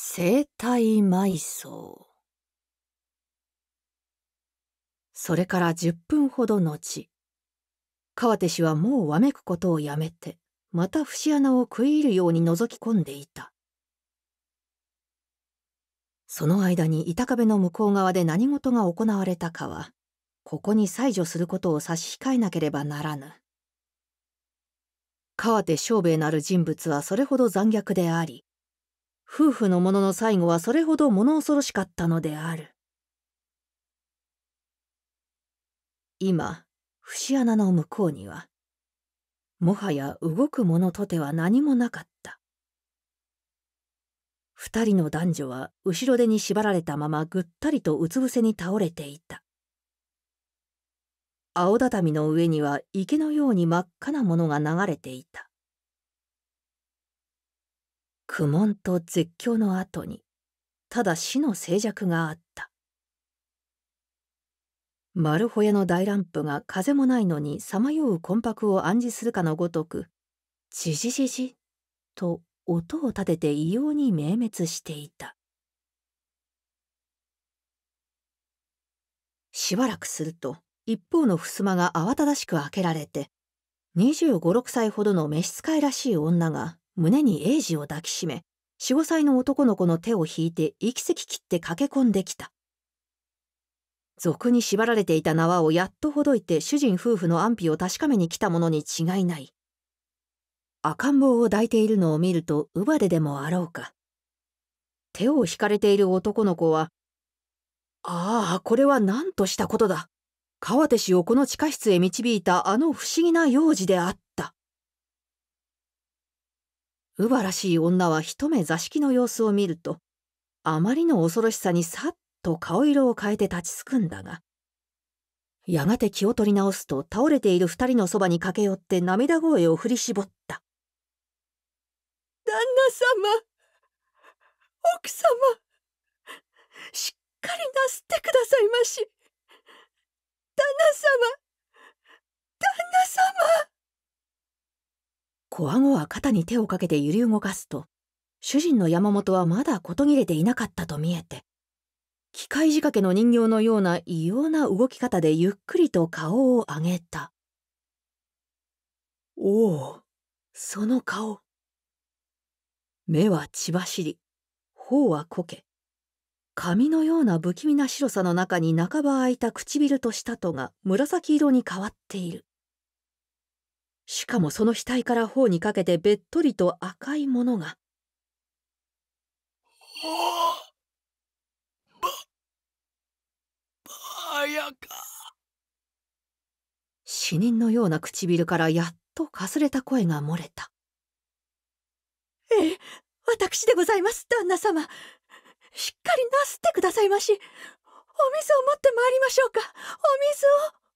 生体埋葬それから10分ほど後川手氏はもうわめくことをやめてまた節穴を食い入るように覗き込んでいたその間に板壁の向こう側で何事が行われたかはここに採除することを差し控えなければならぬ川手正兵衛なる人物はそれほど残虐であり夫婦のものの最後はそれほど物恐ろしかったのである。今、節穴の向こうには、もはや動くものとては何もなかった。二人の男女は後ろ手に縛られたままぐったりとうつ伏せに倒れていた。青畳の上には池のように真っ赤なものが流れていた。苦悶と絶叫の後にただ死の静寂があった丸ホヤの大ランプが風もないのにさまよう魂魄を暗示するかのごとくじじじじと音を立てて異様に明滅していたしばらくすると一方の襖が慌ただしく開けられて2 5 6歳ほどの召使いらしい女が胸に英治を抱きしめ45歳の男の子の手を引いて息せき切って駆け込んできた俗に縛られていた縄をやっとほどいて主人夫婦の安否を確かめに来たものに違いない赤ん坊を抱いているのを見ると乳母ででもあろうか手を引かれている男の子は「ああこれは何としたことだ川手氏をこの地下室へ導いたあの不思議な幼児であった」乳母らしい女は一目座敷の様子を見るとあまりの恐ろしさにさっと顔色を変えて立ちすくんだがやがて気を取り直すと倒れている二人のそばに駆け寄って涙声を振り絞った「旦那様奥様しっかりなすってくださいまし旦那様旦那様小顎は肩に手をかけて揺り動かすと主人の山本はまだ事切れていなかったと見えて機械仕掛けの人形のような異様な動き方でゆっくりと顔を上げたおおその顔目は血走り頬はこけ髪のような不気味な白さの中に半ば開いた唇と舌とが紫色に変わっているしかもその額から頬にかけてべっとりと赤いものが。おば、ばあやか。死人のような唇からやっとかすれた声が漏れた。ええ、私でございます、旦那様。しっかりなすってくださいまし。お水を持ってまいりましょうか。お水を。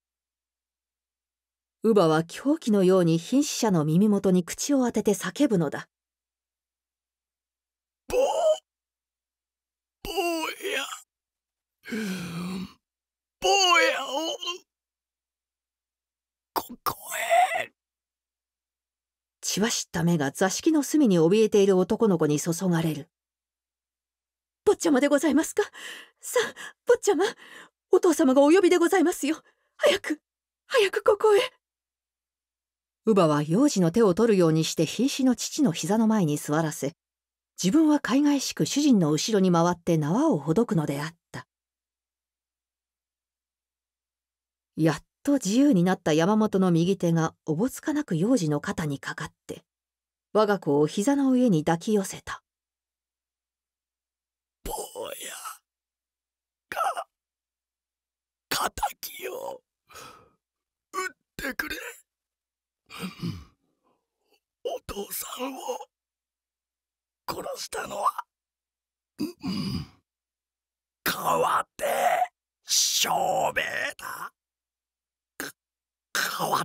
乳母は狂気のように瀕死者の耳元に口を当てて叫ぶのだぼぼやぼやをここへった目が座敷の隅に怯えている男の子に注がれる坊ちゃまでございますかさあ坊ちゃまお父様がお呼びでございますよ早く早くここへ乳母は幼児の手を取るようにして瀕死の父の膝の前に座らせ自分は海外しく主人の後ろに回って縄をほどくのであったやっと自由になった山本の右手がおぼつかなく幼児の肩にかかって我が子を膝の上に抱き寄せた坊やか敵を撃ってくれお父さんを殺したのは、わョ手照明だ。か、かわ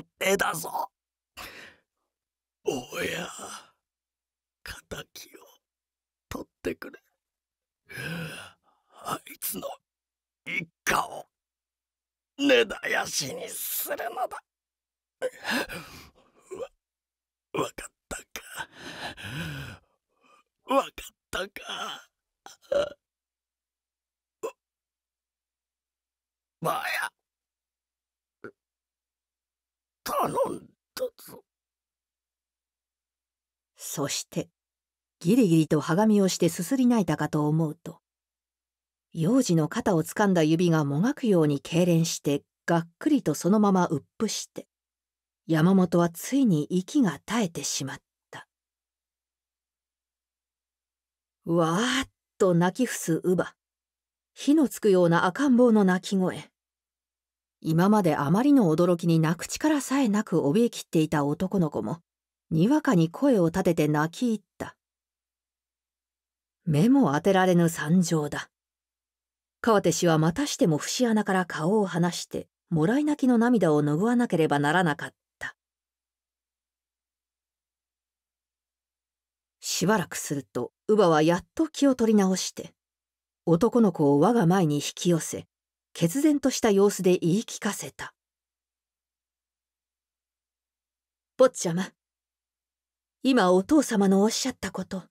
ってだぞ。おや、仇を取ってくれ。あいつの一家を。根絶やしにするのだ。わ、わかったか。わかったか。ばあや。頼んだぞ。そして、ギリギリとはがみをしてすすり泣いたかと思うと、幼児の肩をつかんだ指がもがくように痙攣してがっくりとそのままうっぷして山本はついに息が絶えてしまったわーっと泣き伏す乳母火のつくような赤ん坊の泣き声今まであまりの驚きに泣く力さえなく怯えきっていた男の子もにわかに声を立てて泣き入った目も当てられぬ惨状だ川手氏はまたしても節穴から顔を離してもらい泣きの涙を拭わなければならなかったしばらくすると乳母はやっと気を取り直して男の子を我が前に引き寄せ決然とした様子で言い聞かせた「坊ちゃま今お父様のおっしゃったこと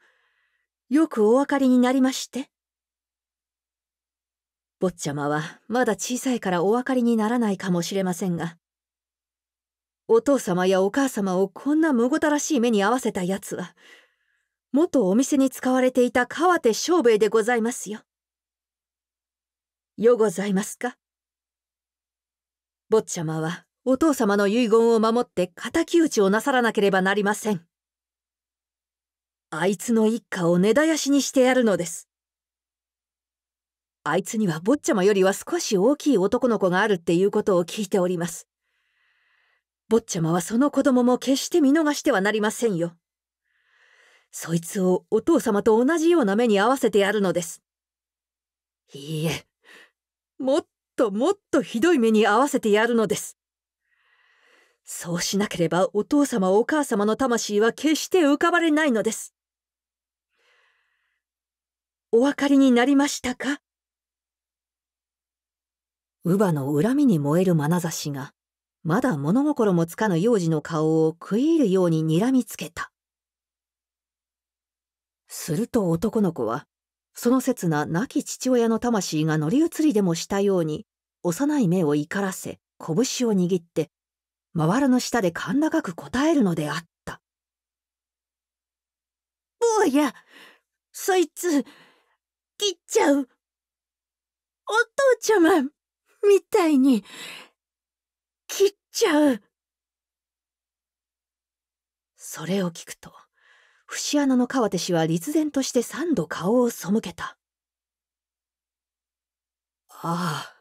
よくお分かりになりまして」。坊ちゃまはまだ小さいからお分かりにならないかもしれませんがお父様やお母様をこんなむごたらしい目に遭わせたやつは元お店に使われていた川手商兵衛でございますよ。よございますか坊ちゃまはお父様の遺言を守って敵討ちをなさらなければなりません。あいつの一家を根絶やしにしてやるのです。あいつには坊ちゃまよりは少し大きい男の子があるっていうことを聞いております。坊ちゃまはその子供も決して見逃してはなりませんよ。そいつをお父様と同じような目に合わせてやるのです。いいえ、もっともっとひどい目に合わせてやるのです。そうしなければお父様お母様の魂は決して浮かばれないのです。お分かりになりましたか乳母の恨みに燃える眼差しが、まだ物心もつかぬ幼児の顔を食い入るように睨みつけた。すると男の子は、その刹那亡き父親の魂が乗り移りでもしたように、幼い目を怒らせ、拳を握って、周りの下で甲高く答えるのであった。坊や、そいつ、切っちゃう。お父ちゃま。みたいに、切っちゃう。それを聞くと、節穴の川手氏は立然として三度顔を背けた。ああ、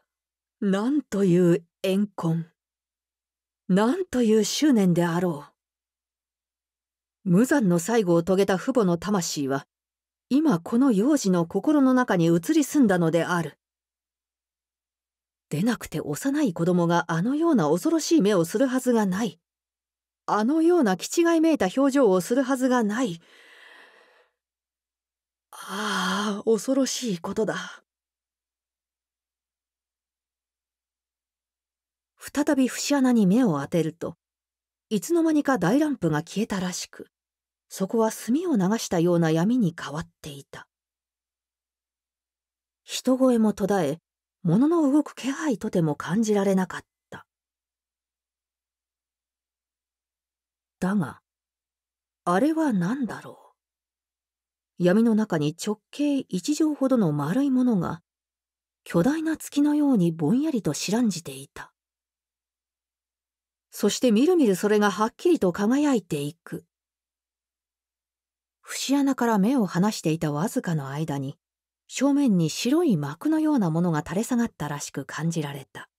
なんという怨恨。なんという執念であろう。無残の最後を遂げた父母の魂は、今この幼児の心の中に移り住んだのである。出なくて幼い子供があのような恐ろしい目をするはずがない。あのような気違いめいた表情をするはずがない。ああ、恐ろしいことだ。再び節穴に目を当てると、いつの間にか大ランプが消えたらしく、そこは炭を流したような闇に変わっていた。人声も途絶え、物の動く気配とても感じられなかった。だが、あれは何だろう。闇の中に直径1畳ほどの丸いものが、巨大な月のようにぼんやりとらんじていた。そしてみるみるそれがはっきりと輝いていく。節穴から目を離していたわずかの間に、正面に白い膜のようなものが垂れ下がったらしく感じられた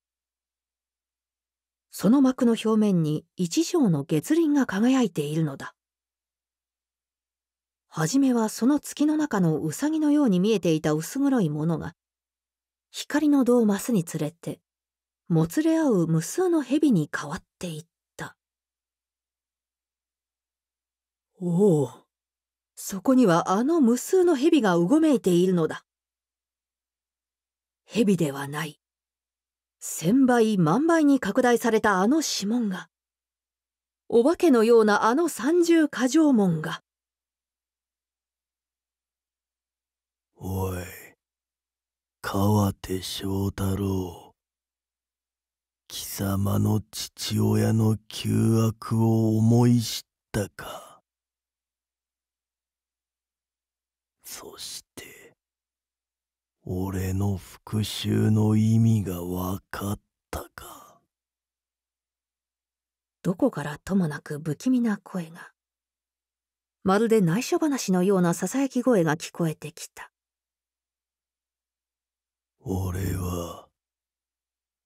その膜の表面に一畳の月輪が輝いているのだ初めはその月の中のうさぎのように見えていた薄黒いものが光の度を増すにつれてもつれ合う無数の蛇に変わっていったおおそこにはあの無数の蛇がうごめいているのだ。蛇ではない。千倍万倍に拡大されたあの指紋が。お化けのようなあの三重過剰門が。おい、川手正太郎。貴様の父親の旧悪を思い知ったか。そして俺の復讐の意味が分かったかどこからともなく不気味な声がまるで内緒話のようなささやき声が聞こえてきた俺は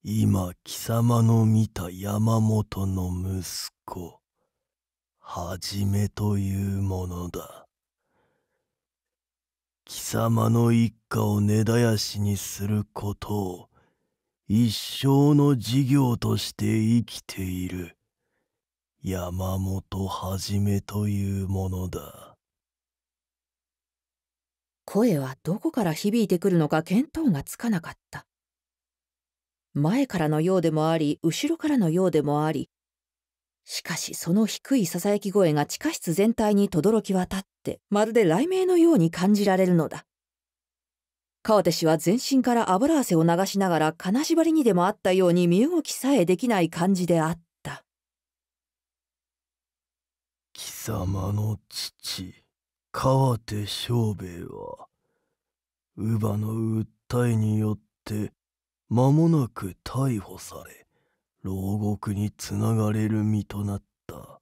今貴様の見た山本の息子はじめというものだ。貴様の一家を根絶やしにすることを一生の事業として生きている山本はじめというものだ声はどこから響いてくるのか見当がつかなかった前からのようでもあり後ろからのようでもありしかしその低いささやき声が地下室全体に轟き渡ってまるで雷鳴のように感じられるのだ川手氏は全身から油汗を流しながら金縛りにでもあったように身動きさえできない感じであった貴様の父川手正兵衛は乳母の訴えによって間もなく逮捕され牢獄につながれる身となった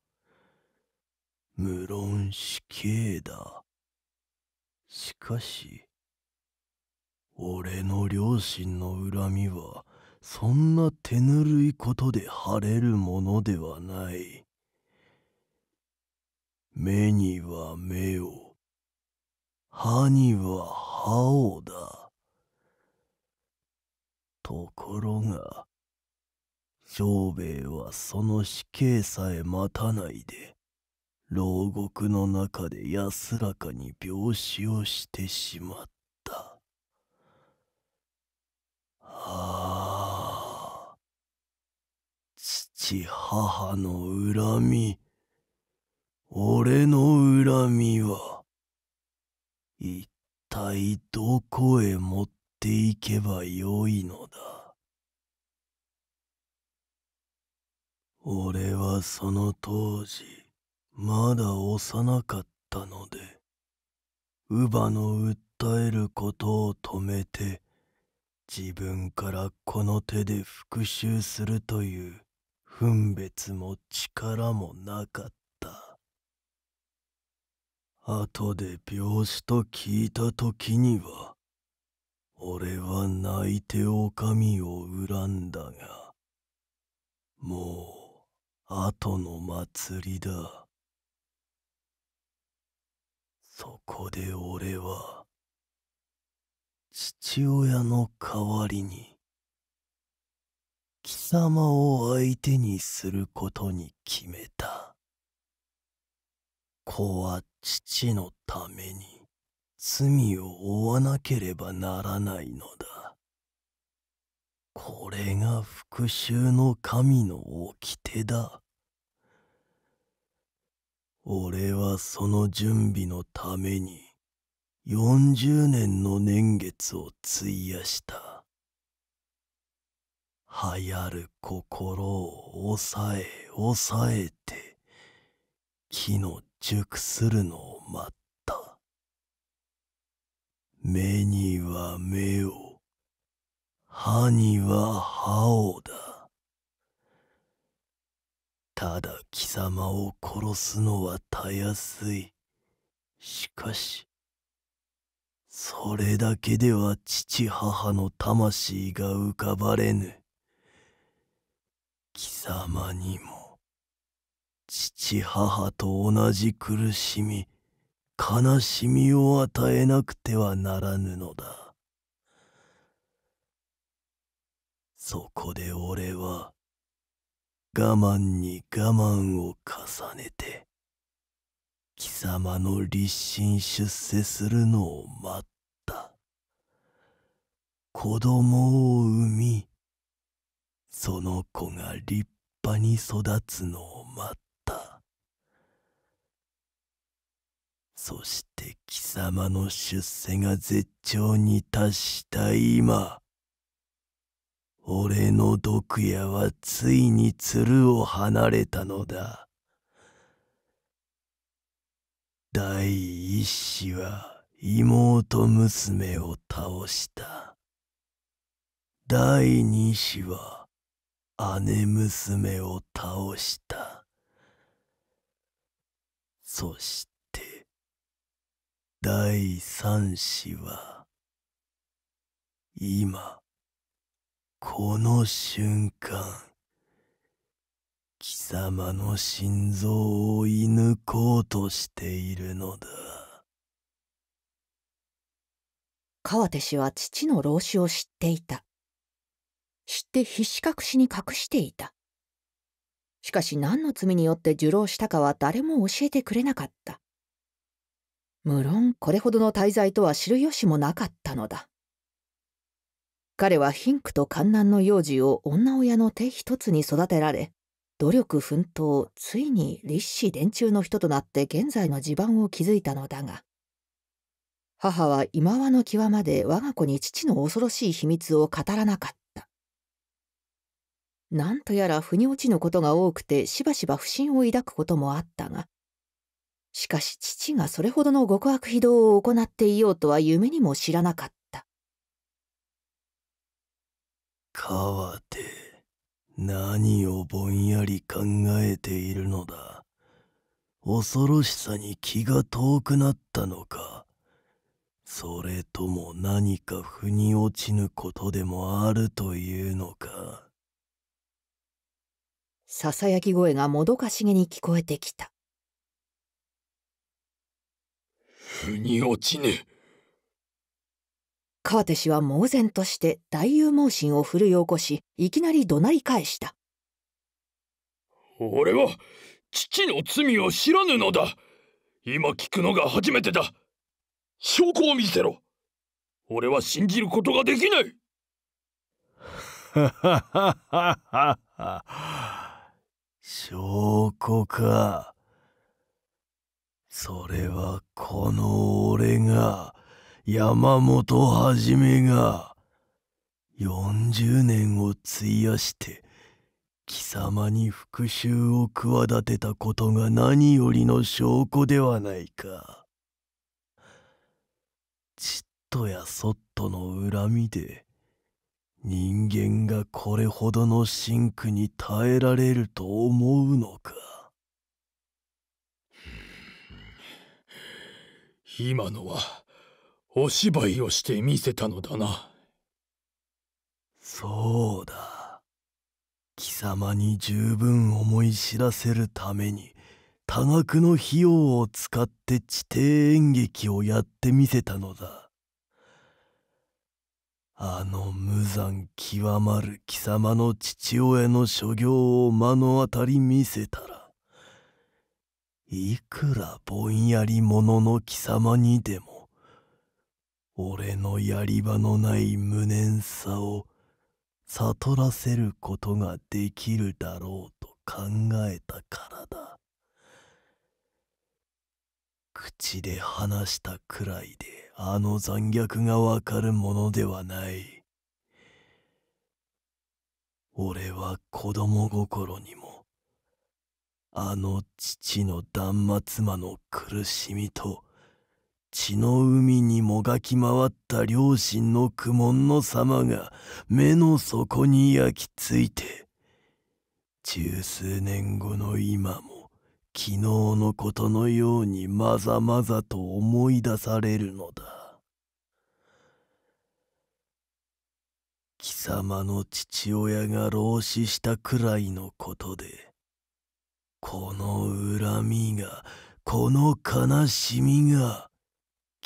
無論死刑だしかし俺の両親の恨みはそんな手ぬるいことで晴れるものではない目には目を歯には歯をだところが長兵衛はその死刑さえ待たないで牢獄の中で安らかに病死をしてしまったはあ父母の恨み俺の恨みは一体どこへ持っていけばよいのだ俺はその当時まだ幼かったので乳母の訴えることを止めて自分からこの手で復讐するという分別も力もなかった後で病死と聞いた時には俺は泣いて女将を恨んだがもう後の祭りだそこで俺は父親の代わりに貴様を相手にすることに決めた子は父のために罪を負わなければならないのだこれが復讐の神の掟だ。俺はその準備のために40年の年月を費やした。流行る心を抑え抑えて木の熟するのを待った。目には目を。歯には歯をだ。ただ貴様を殺すのはたやすい。しかし、それだけでは父母の魂が浮かばれぬ。貴様にも、父母と同じ苦しみ、悲しみを与えなくてはならぬのだ。そこで俺は我慢に我慢を重ねて貴様の立身出世するのを待った子供を産みその子が立派に育つのを待ったそして貴様の出世が絶頂に達した今俺の毒矢はついに鶴を離れたのだ。第一子は妹娘を倒した。第二子は姉娘を倒した。そして、第三子は、今、この瞬間貴様の心臓を射抜こうとしているのだ川手氏は父の老子を知っていた知って必死隠しに隠していたしかし何の罪によって受労したかは誰も教えてくれなかった無論これほどの滞在とは知る由もなかったのだ彼は貧苦と観難の幼児を女親の手一つに育てられ、努力奮闘、ついに立志伝中の人となって現在の地盤を築いたのだが、母は今和の際まで我が子に父の恐ろしい秘密を語らなかった。なんとやら腑に落ちぬことが多くてしばしば不信を抱くこともあったが、しかし父がそれほどの極悪非道を行っていようとは夢にも知らなかった。川て何をぼんやり考えているのだ恐ろしさに気が遠くなったのかそれとも何か腑に落ちぬことでもあるというのかささやき声がもどかしげに聞こえてきた腑に落ちぬ川手氏は猛然として大勇猛心を振るい起こしいきなり怒鳴り返した俺は父の罪を知らぬのだ今聞くのが初めてだ証拠を見せろ俺は信じることができない証拠かそれはこの俺が山本はじめが40年を費やして貴様に復讐を企てたことが何よりの証拠ではないか。ちっとやそっとの恨みで人間がこれほどの真苦に耐えられると思うのか。今のはお芝居をしてみせたのだなそうだ貴様に十分思い知らせるために多額の費用を使って地底演劇をやってみせたのだあの無残極まる貴様の父親の所業を目の当たり見せたらいくらぼんやり者の貴様にでも俺のやり場のない無念さを悟らせることができるだろうと考えたからだ口で話したくらいであの残虐がわかるものではない俺は子供心にもあの父の断末魔の苦しみと血の海にもがき回った両親の苦悶の様が目の底に焼き付いて十数年後の今も昨日のことのようにまざまざと思い出されるのだ貴様の父親が老死したくらいのことでこの恨みがこの悲しみが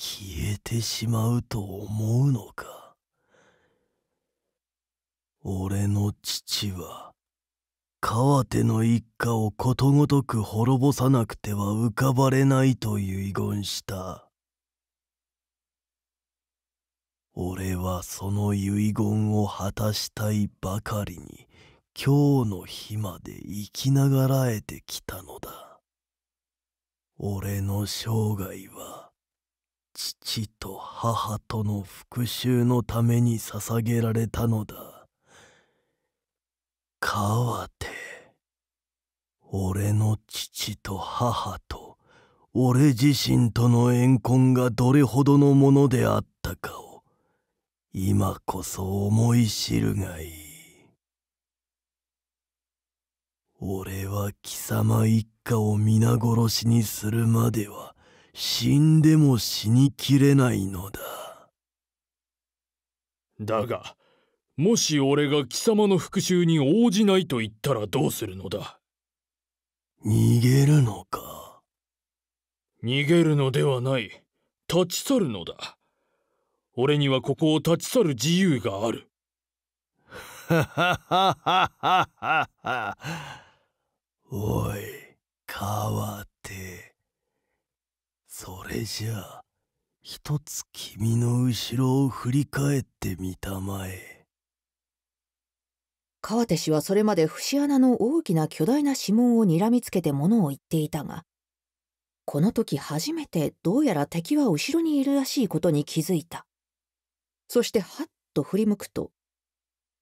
消えてしまうと思うのか俺の父は川手の一家をことごとく滅ぼさなくては浮かばれないと遺言した俺はその遺言を果たしたいばかりに今日の日まで生きながらえてきたのだ俺の生涯は父と母との復讐のために捧げられたのだかわて、俺の父と母と俺自身との怨恨がどれほどのものであったかを今こそ思い知るがいい俺は貴様一家を皆殺しにするまでは死んでも死にきれないのだだがもし俺が貴様の復讐に応じないと言ったらどうするのだ逃げるのか逃げるのではない立ち去るのだ俺にはここを立ち去る自由があるおいって。それじゃあ一つ君の後ろを振り返ってみたまえ川手氏はそれまで節穴の大きな巨大な指紋をにらみつけてものを言っていたがこの時初めてどうやら敵は後ろにいるらしいことに気づいたそしてはっと振り向くと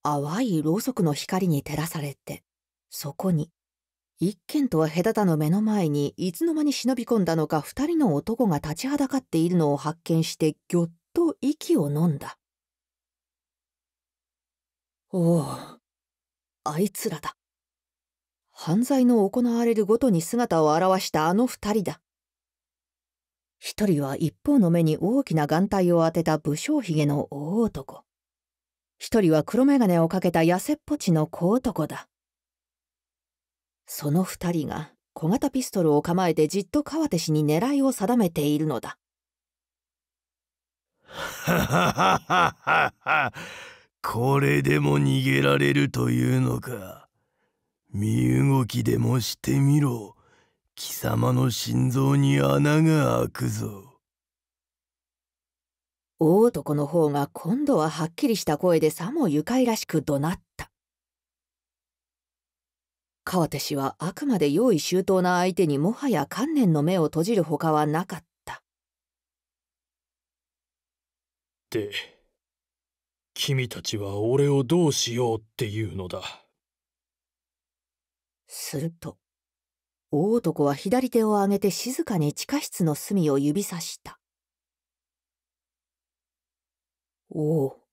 淡いろうそくの光に照らされてそこに一軒とは隔たの目の前にいつの間に忍び込んだのか二人の男が立ちはだかっているのを発見してぎょっと息を呑んだおおあいつらだ犯罪の行われるごとに姿を現したあの二人だ一人は一方の目に大きな眼帯を当てた武将髭の大男一人は黒眼鏡をかけた痩せっぽちの小男だその二人が小型ピストルを構えてじっと川手氏に狙いを定めているのだ。はははははこれでも逃げられるというのか身動きでもしてみろ貴様の心臓に穴が開くぞ大男の方が今度ははっきりした声でさも愉快らしく怒鳴った。手氏はあくまで用意周到な相手にもはや観念の目を閉じるほかはなかったで君たちは俺をどうしようっていうのだすると大男は左手を上げて静かに地下室の隅を指さしたおお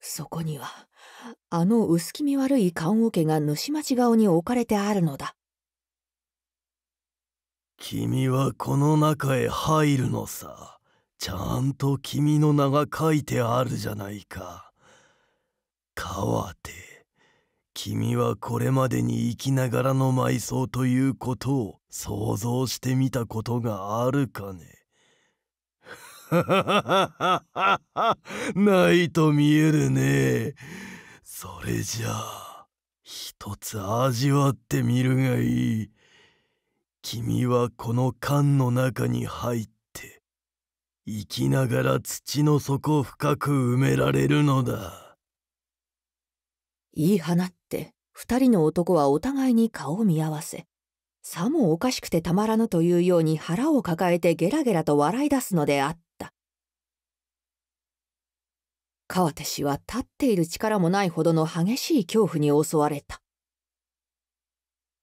そこには、あの薄気味悪い棺桶が主町顔に置かれてあるのだ。君はこの中へ入るのさ。ちゃんと君の名が書いてあるじゃないか。川手、君はこれまでに生きながらの埋葬ということを想像してみたことがあるかね。ないと見えるね。それじゃあ、一つ味わってみるがいい。君はこの缶の中に入って、生きながら土の底深く埋められるのだ。言い放って、二人の男はお互いに顔を見合わせ、さもおかしくてたまらぬというように腹を抱えてゲラゲラと笑い出すのであった。川手氏は立っている力もないほどの激しい恐怖に襲われた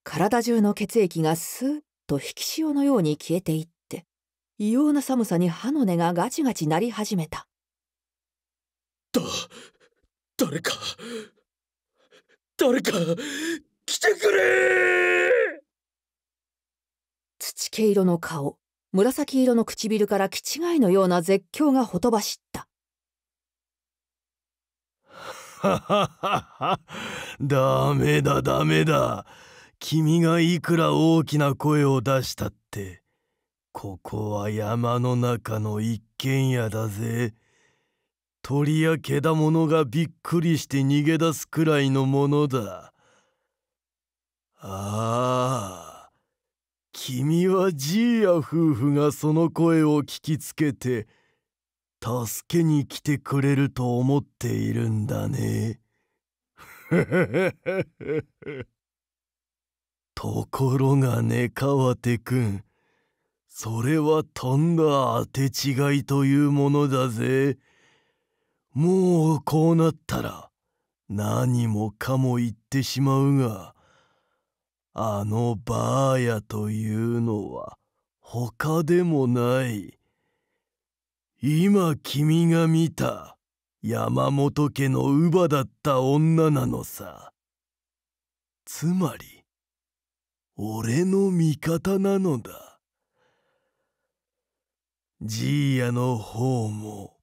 体中の血液がスーッと引き潮のように消えていって異様な寒さに歯の根がガチガチ鳴り始めただ誰か誰か来てくれ土毛色の顔紫色の唇から気違いのような絶叫がほとばしった ダメだダメだ君がいくら大きな声を出したってここは山の中の一軒家だぜ鳥やけだものがびっくりして逃げ出すくらいのものだああ君はじいや夫婦がその声を聞きつけて助けに来てくれると思っているんだね。ところがね川手くんそれはとんだ当て違いというものだぜ。もうこうなったら何もかも言ってしまうがあのバーヤというのは他でもない。今君が見た山本家の乳母だった女なのさつまり俺の味方なのだじいやの方も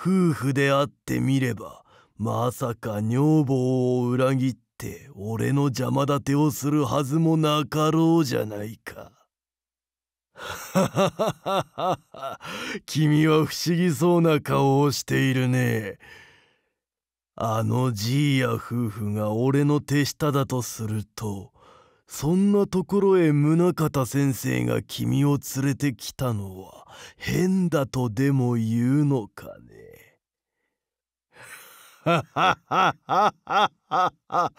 夫婦であってみればまさか女房を裏切って俺の邪魔立てをするはずもなかろうじゃないか。君は不思議そうな顔をしているね。あのじいや夫婦が俺の手下だとすると、そんなところへ宗像先生が君を連れてきたのは変だとでも言うのかね。ははははは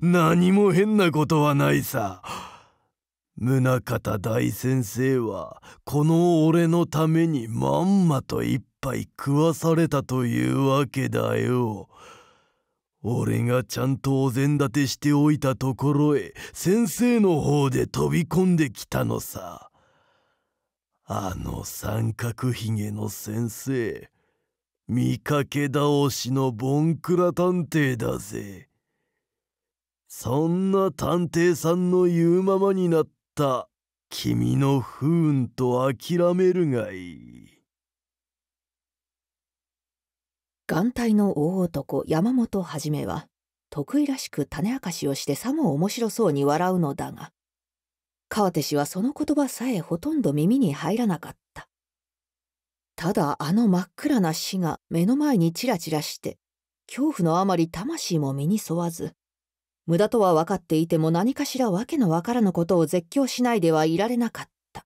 何も変なことはないさ。宗方大先生はこの俺のためにまんまと一杯食わされたというわけだよ。俺がちゃんとお膳立てしておいたところへ先生の方で飛び込んできたのさ。あの三角ひげの先生見かけ倒しのボンクラ探偵だぜ。そんな探偵さんの言うままになったった君の不運と諦めるがいい眼帯の大男山本はじめは得意らしく種明かしをしてさも面白そうに笑うのだが川手氏はその言葉さえほとんど耳に入らなかったただあの真っ暗な死が目の前にちらちらして恐怖のあまり魂も身に沿わず無駄とは分かっていても何かしら訳の分からぬことを絶叫しないではいられなかった。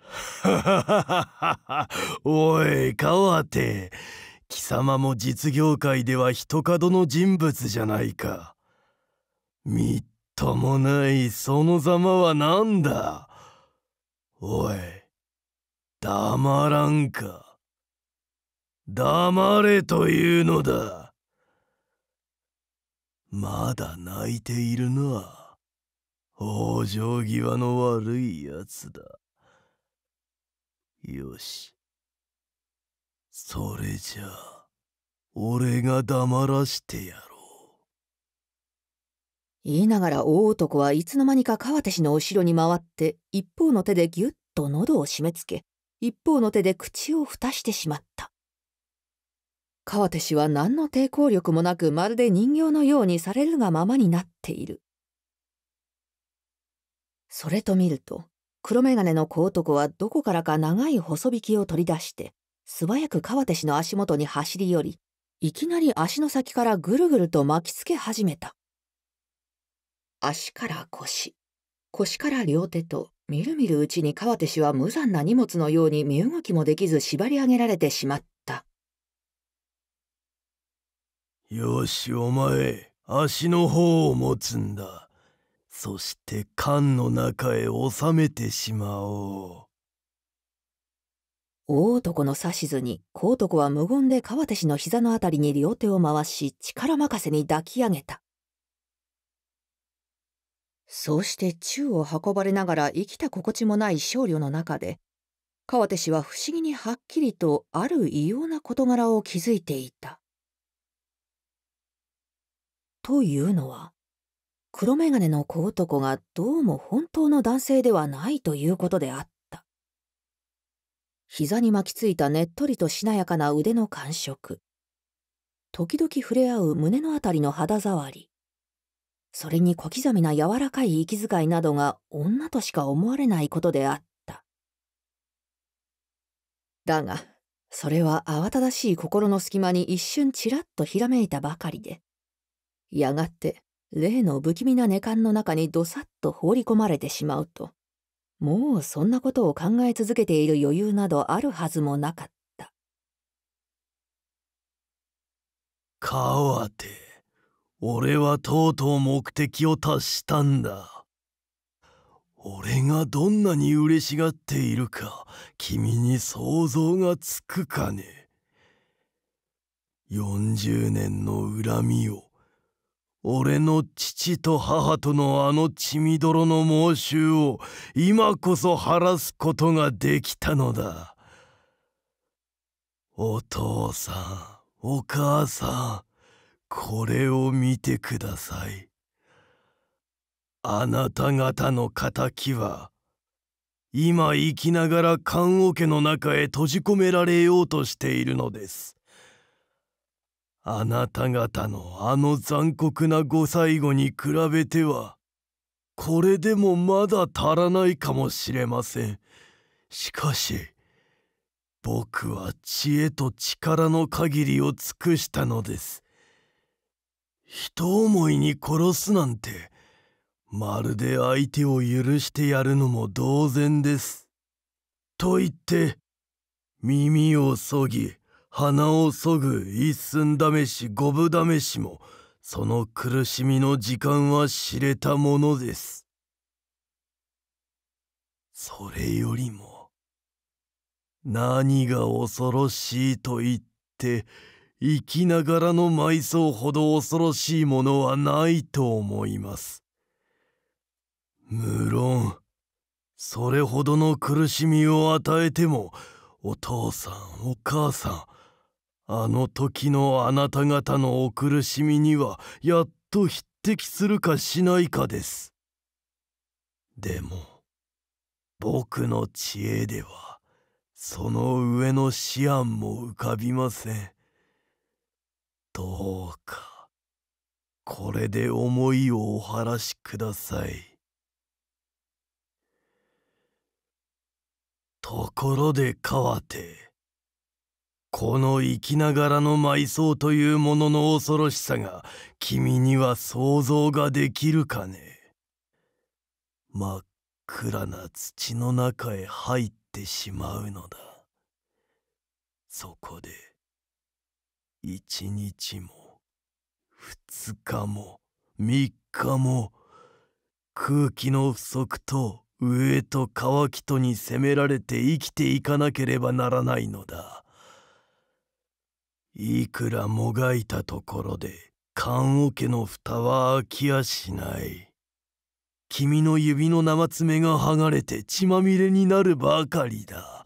おい、川手。貴様も実業界では一角の人物じゃないか。みっともないそのざまは何だおい、黙らんか。黙れというのだ。まだ泣いているな。往生際の悪いやつだ。よし。それじゃあ、俺が黙らしてやろう。言いながら大男はいつの間にか川手氏の後ろに回って、一方の手でぎゅっと喉を締め付け、一方の手で口を蓋してしまった。川手氏は何の抵抗力もなくまるで人形のようにされるがままになっている。それと見ると黒眼鏡の小男はどこからか長い細引きを取り出して素早く川手氏の足元に走り寄りいきなり足の先からぐるぐると巻きつけ始めた足から腰腰から両手とみるみるうちに川手氏は無残な荷物のように身動きもできず縛り上げられてしまったよしお前足の方を持つんだそして缶の中へ収めてしまおう大男の指図に小男は無言で川手氏の膝のあたりに両手を回し力任せに抱き上げたそうして宙を運ばれながら生きた心地もない少女の中で川手氏は不思議にはっきりとある異様な事柄を築いていたというのは黒眼鏡の小男がどうも本当の男性ではないということであった膝に巻きついたねっとりとしなやかな腕の感触時々触れ合う胸の辺りの肌触りそれに小刻みな柔らかい息遣いなどが女としか思われないことであっただがそれは慌ただしい心の隙間に一瞬ちらっとひらめいたばかりでやがて例の不気味な寝感の中にどさっと放り込まれてしまうともうそんなことを考え続けている余裕などあるはずもなかった川手俺はとうとう目的を達したんだ俺がどんなに嬉しがっているか君に想像がつくかね40年の恨みを俺の父と母とのあの血みどろの猛襲を今こそ晴らすことができたのだお父さんお母さんこれを見てくださいあなた方の仇は今生きながら棺桶の中へ閉じ込められようとしているのですあなた方のあの残酷なご最後に比べてはこれでもまだ足らないかもしれませんしかし僕は知恵と力の限りを尽くしたのです人思いに殺すなんてまるで相手を許してやるのも同然ですと言って耳をそぎ鼻をそぐ一寸試し五分試しもその苦しみの時間は知れたものですそれよりも何が恐ろしいと言って生きながらの埋葬ほど恐ろしいものはないと思います無論それほどの苦しみを与えてもお父さんお母さんあの時のあなた方のお苦しみにはやっと匹敵するかしないかです。でも僕の知恵ではその上の思案も浮かびません。どうかこれで思いをお晴らしください。ところで川手。この生きながらの埋葬というものの恐ろしさが君には想像ができるかね真っ暗な土の中へ入ってしまうのだそこで一日も二日も三日も空気の不足と飢えと乾きとに責められて生きていかなければならないのだ。いくらもがいたところで棺桶の蓋は開きやしない君の指の生爪が剥がれて血まみれになるばかりだ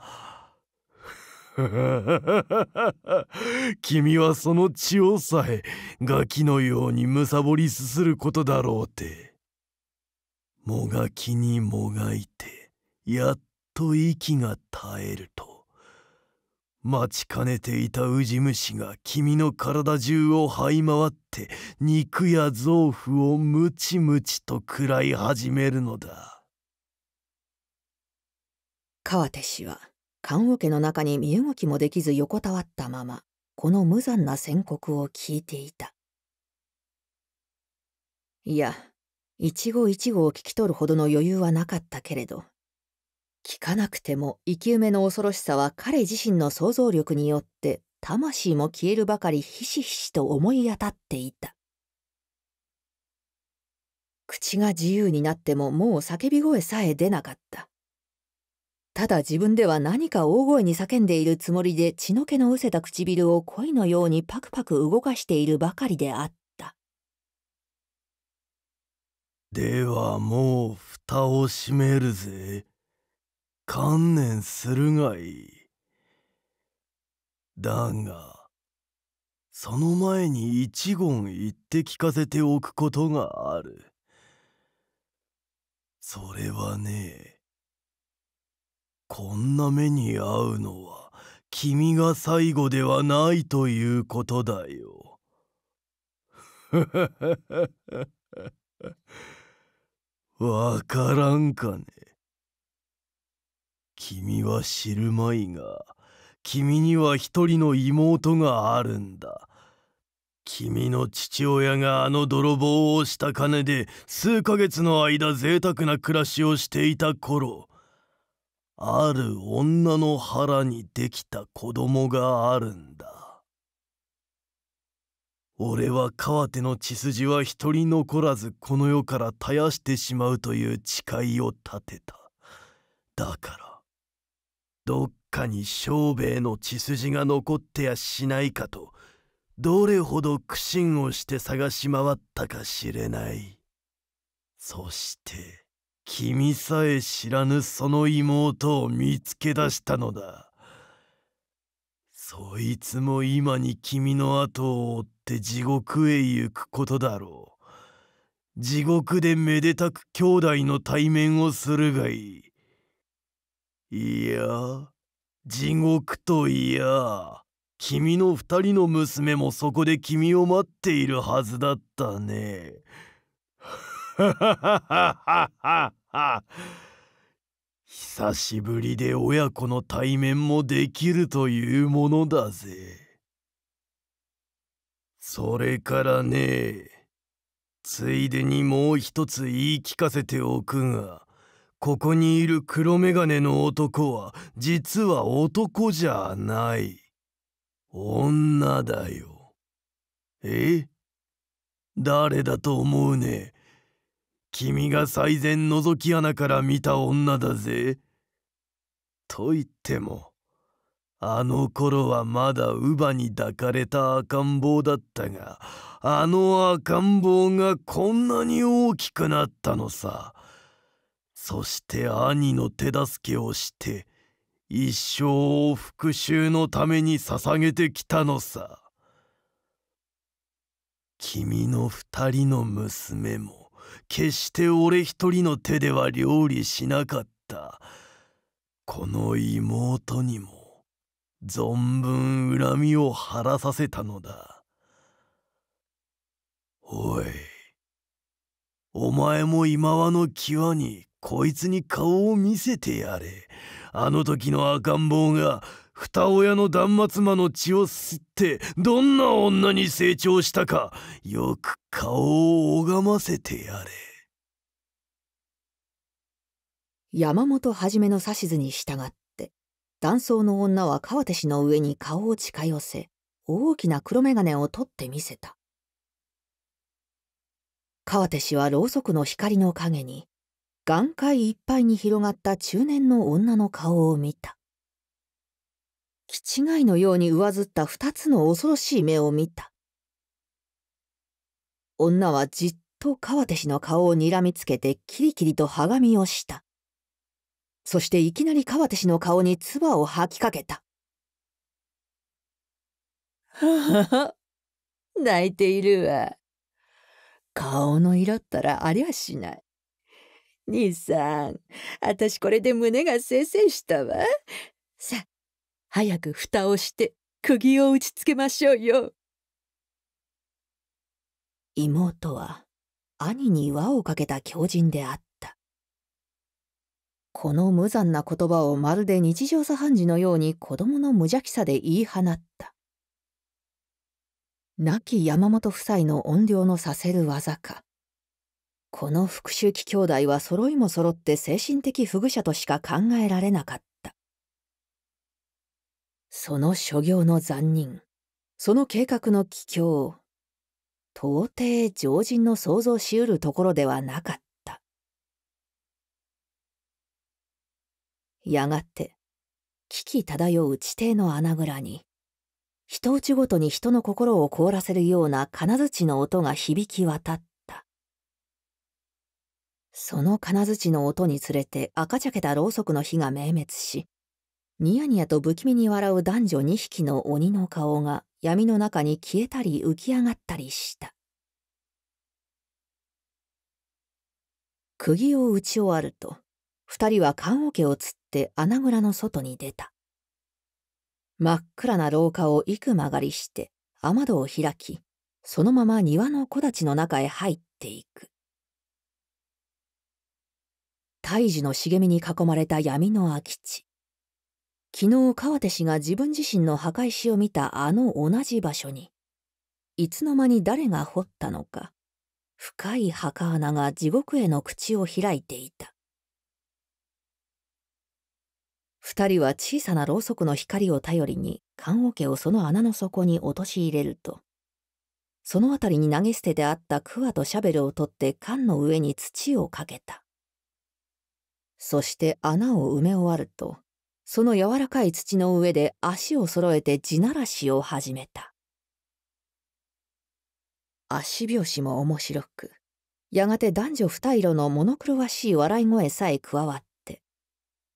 君はその血をさえガキのようにむさぼりすすることだろうてもがきにもがいてやっと息が絶えると待ちかねていたウジ虫が君の体中を這い回って肉や臓腑をムチムチと食らい始めるのだ川手氏は棺桶の中に身動きもできず横たわったままこの無残な宣告を聞いていたいや一期一期を聞き取るほどの余裕はなかったけれど聞かなくても生き埋めの恐ろしさは彼自身の想像力によって魂も消えるばかりひしひしと思い当たっていた口が自由になってももう叫び声さえ出なかったただ自分では何か大声に叫んでいるつもりで血の気のうせた唇を恋のようにパクパク動かしているばかりであったではもう蓋を閉めるぜ。観念するがいい。だが、その前に一言言って聞かせておくことがある。それはね、こんな目に遭うのは君が最後ではないということだよ。わからんかね。君は知るまいが君には一人の妹があるんだ君の父親があの泥棒をした金で数ヶ月の間贅沢な暮らしをしていた頃ある女の腹にできた子供があるんだ俺は川手の血筋は一人残らずこの世から絶やしてしまうという誓いを立てただからどっかに小兵衛の血筋が残ってやしないかとどれほど苦心をして探し回ったかしれないそして君さえ知らぬその妹を見つけ出したのだそいつも今に君の後を追って地獄へ行くことだろう地獄でめでたく兄弟の対面をするがいいいや地獄といや君の二人の娘もそこで君を待っているはずだったね。久しぶりで親子の対面もできるというものだぜ。それからねついでにもう一つ言い聞かせておくが。ここにいる黒ガネの男は実は男じゃない女だよえ誰だと思うね君が最善覗き穴から見た女だぜと言ってもあの頃はまだ乳母に抱かれた赤ん坊だったがあの赤ん坊がこんなに大きくなったのさ。そして兄の手助けをして一生を復讐のために捧げてきたのさ君の二人の娘も決して俺一人の手では料理しなかったこの妹にも存分恨みを晴らさせたのだおいお前も今和の際にこいつに顔を見せてやれあの時の赤ん坊が二親の断末魔の血を吸ってどんな女に成長したかよく顔を拝ませてやれ山本はじめの指図に従って男装の女は川手氏の上に顔を近寄せ大きな黒眼鏡を取ってみせた川手氏はろうそくの光の影に眼界いっぱいに広がった中年の女の顔を見た。気違いのように上ずった二つの恐ろしい目を見た。女はじっと川手氏の顔を睨みつけてキリキリとはがみをした。そしていきなり川手氏の顔に唾を吐きかけた。泣いているわ。顔の色ったらありゃしない。兄さん、あたしこれで胸がせいせいしたわ。さ早く蓋をして釘を打ちつけましょうよ。妹は兄に輪をかけた狂人であった。この無残な言葉をまるで日常茶飯事のように子供の無邪気さで言い放った。亡き山本夫妻の怨霊のさせる技か。この復讐期兄弟は揃いも揃って精神的不具者としか考えられなかったその所業の残忍その計画の奇境到底常人の想像しうるところではなかったやがて危機漂う地底の穴蔵に人打ちごとに人の心を凍らせるような金槌の音が響き渡った。その金槌の音につれて赤茶けたろうそくの火が明滅し、ニヤニヤと不気味に笑う男女2匹の鬼の顔が闇の中に消えたり浮き上がったりした。釘を打ち終わると、二人は棺桶をつって穴蔵の外に出た。真っ暗な廊下を幾曲がりして、雨戸を開き、そのまま庭の木立の中へ入っていく。胎児の茂みに囲まれた闇の空き地昨日川手氏が自分自身の墓石を見たあの同じ場所にいつの間に誰が掘ったのか深い墓穴が地獄への口を開いていた二人は小さなろうそくの光を頼りに棺桶をその穴の底に陥れるとその辺りに投げ捨ててあったクワとシャベルを取って缶の上に土をかけたそして穴を埋め終わると、その柔らかい土の上で足を揃えて地ならしを始めた。足拍子も面白く、やがて男女二色のモノクロわしい笑い声さえ加わって、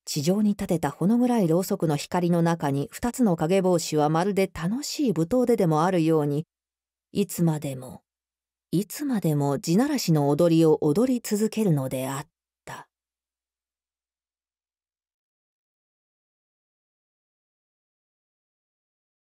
地上に立てたほの暗いろうそくの光の中に二つの影帽子はまるで楽しい舞踏ででもあるように、いつまでも、いつまでも地ならしの踊りを踊り続けるのであった。